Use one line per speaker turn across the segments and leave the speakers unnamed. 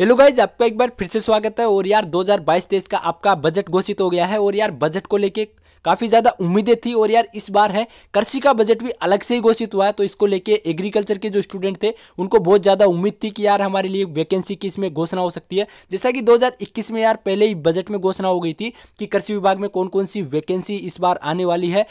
hello guys आपका एक बार फिर से स्वागत है और यार 2022 तेईस का आपका बजट घोषित हो गया है और यार बजट को लेके काफ़ी ज़्यादा उम्मीदें थी और यार इस बार है कृषि का बजट भी अलग से ही घोषित हुआ है तो इसको लेके एग्रीकल्चर के जो स्टूडेंट थे उनको बहुत ज़्यादा उम्मीद थी कि यार हमारे लिए वैकेंसी की इसमें घोषणा हो सकती है जैसा कि 2021 में यार पहले ही बजट में घोषणा हो गई थी कि कृषि विभाग में कौन कौन सी वैकेंसी इस बार आने वाली है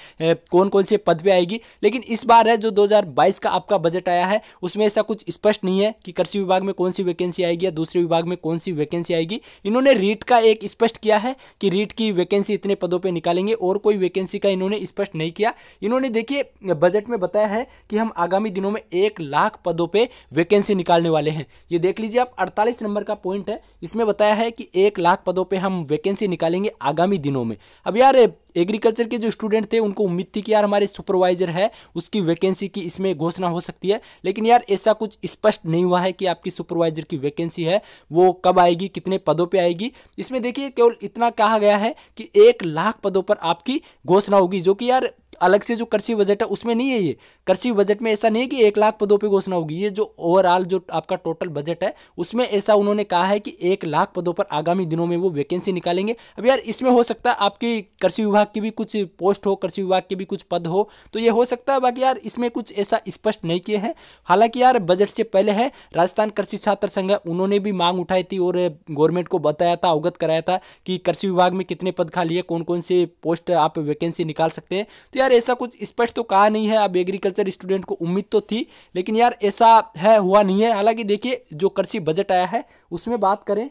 कौन कौन से पद पर आएगी लेकिन इस बार है जो दो का आपका बजट आया है उसमें ऐसा कुछ स्पष्ट नहीं है कि कृषि विभाग में कौन सी वैकेंसी आएगी या दूसरे राष्ट्रीय विभाग में कौन सी वैकेंसी आएगी इन्होंने रीट का एक स्पष्ट किया है कि रीट की वैकेंसी इतने पदों पर निकालेंगे और कोई वैकेंसी का इन्होंने स्पष्ट नहीं किया इन्होंने देखिए बजट में बताया है कि हम आगामी दिनों में एक लाख पदों पर वैकेंसी निकालने वाले हैं ये देख लीजिए आप अड़तालीस नंबर का पॉइंट है इसमें बताया है कि एक लाख पदों पर हम वैकेंसी निकालेंगे आगामी दिनों में अब यार एग्रीकल्चर के जो स्टूडेंट थे उनको उम्मीद थी कि यार हमारे सुपरवाइजर है उसकी वैकेंसी की इसमें घोषणा हो सकती है लेकिन यार ऐसा कुछ स्पष्ट नहीं हुआ है कि आपकी सुपरवाइजर की वैकेंसी है वो कब आएगी कितने पदों पर आएगी इसमें देखिए केवल इतना कहा गया है कि एक लाख पदों पर आपकी घोषणा होगी जो कि यार अलग से जो कृषि बजट है उसमें नहीं है ये कृषि बजट में ऐसा नहीं है कि एक लाख पदों पर घोषणा होगी ये जो ओवरऑल जो आपका टोटल बजट है उसमें ऐसा उन्होंने कहा है कि एक लाख पदों पर आगामी दिनों में वो वैकेंसी निकालेंगे अब यार इसमें हो सकता है आपकी कृषि विभाग की भी कुछ पोस्ट हो कृषि विभाग के भी कुछ पद हो तो ये हो सकता है बाकी यार इसमें कुछ ऐसा स्पष्ट नहीं किया है हालांकि यार बजट से पहले है राजस्थान कृषि छात्र संघ है उन्होंने भी मांग उठाई थी और गवर्नमेंट को बताया था अवगत कराया था कि कृषि विभाग में कितने पद खाली है कौन कौन से पोस्ट आप वैकेंसी निकाल सकते हैं तो यार यार ऐसा कुछ स्पष्ट तो कहा नहीं है अब एग्रीकल्चर स्टूडेंट को उम्मीद तो थी लेकिन यार ऐसा है हुआ नहीं है हालांकि देखिए जो कृषि बजट आया है उसमें बात करें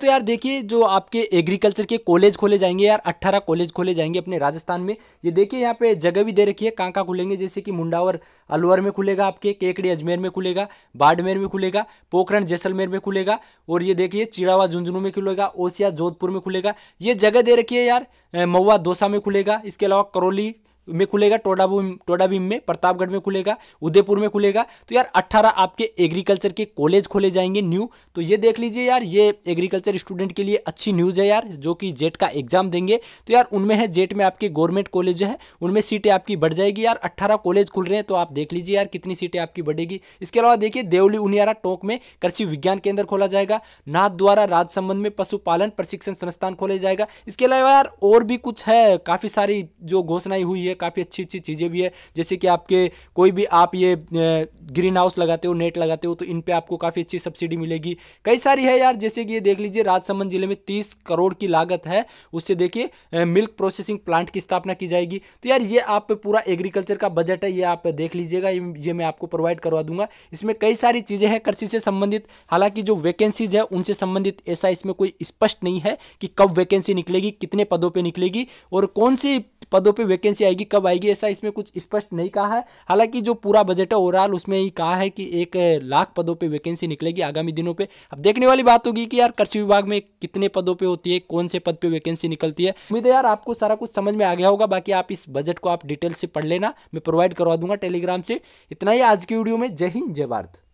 तो यार देखिए जो आपके एग्रीकल्चर के कॉलेज खोले जाएंगे यार 18 कॉलेज खोले जाएंगे अपने राजस्थान में ये देखिए यहाँ पे जगह भी दे रखी है कहाँ कहाँ खुलेंगे जैसे कि मुंडावर अलवर में खुलेगा आपके केकड़ी अजमेर में खुलेगा बाड़मेर में खुलेगा पोखरण जैसलमेर में खुलेगा और ये देखिए चिड़ावा झुंझुनू में खुलेगा ओसिया जोधपुर में खुलेगा ये जगह दे रखी है यार मऊआ दोसा में खुलेगा इसके अलावा करौली में खुलेगा टोडा टोडाबीम में प्रतापगढ़ में खुलेगा उदयपुर में खुलेगा तो यार 18 आपके एग्रीकल्चर के कॉलेज खोले जाएंगे न्यू तो ये देख लीजिए यार ये एग्रीकल्चर स्टूडेंट के लिए अच्छी न्यूज़ है यार जो कि जेट का एग्जाम देंगे तो यार उनमें है जेट में आपके गवर्नमेंट कॉलेज है उनमें सीटें आपकी बढ़ जाएगी यार अट्ठारह कॉलेज खुल रहे हैं तो आप देख लीजिए यार कितनी सीटें आपकी बढ़ेगी इसके अलावा देखिए देवली उनियारा टोंक में कृषि विज्ञान केंद्र खोला जाएगा नाथ द्वारा राजसंबंध में पशुपालन प्रशिक्षण संस्थान खोले जाएगा इसके अलावा यार और भी कुछ है काफ़ी सारी जो घोषणाएं हुई है काफ़ी अच्छी अच्छी चीज़ें भी है जैसे कि आपके कोई भी आप ये ग्रीन हाउस लगाते हो नेट लगाते हो तो इन पर आपको काफ़ी अच्छी सब्सिडी मिलेगी कई सारी है यार जैसे कि ये देख लीजिए राजसमंद जिले में तीस करोड़ की लागत है उससे देखिए मिल्क प्रोसेसिंग प्लांट की स्थापना की जाएगी तो यार ये आप पूरा एग्रीकल्चर का बजट है ये आप देख लीजिएगा ये मैं आपको प्रोवाइड करवा दूंगा इसमें कई सारी चीज़ें हैं कृषि से संबंधित हालांकि जो वैकेंसीज है उनसे संबंधित ऐसा इसमें कोई स्पष्ट नहीं है कि कब वैकेंसी निकलेगी कितने पदों पर निकलेगी और कौन सी पदों पे वैकेंसी आएगी कब आएगी ऐसा इसमें कुछ स्पष्ट नहीं कहा है हालांकि जो पूरा बजट है ओवरऑल उसमें ही कहा है कि एक लाख पदों पे वैकेंसी निकलेगी आगामी दिनों पे अब देखने वाली बात होगी कि यार कृषि विभाग में कितने पदों पे होती है कौन से पद पे वैकेंसी निकलती है उम्मीद है यार आपको सारा कुछ समझ में आ गया होगा बाकी आप इस बजट को आप डिटेल से पढ़ लेना मैं प्रोवाइड करवा दूंगा टेलीग्राम से इतना ही आज की वीडियो में जय हिंद जय भारत